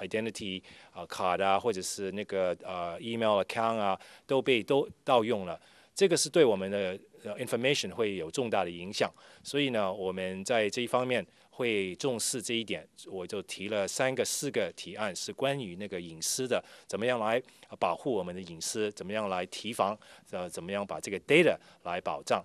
identity 啊卡啊或者是那个呃 email account 啊都被都盗用了，这个是对我们的 information 会有重大的影响，所以呢我们在这一方面会重视这一点，我就提了三个四个提案是关于那个隐私的，怎么样来保护我们的隐私，怎么样来提防，呃怎么样把这个 data 来保障。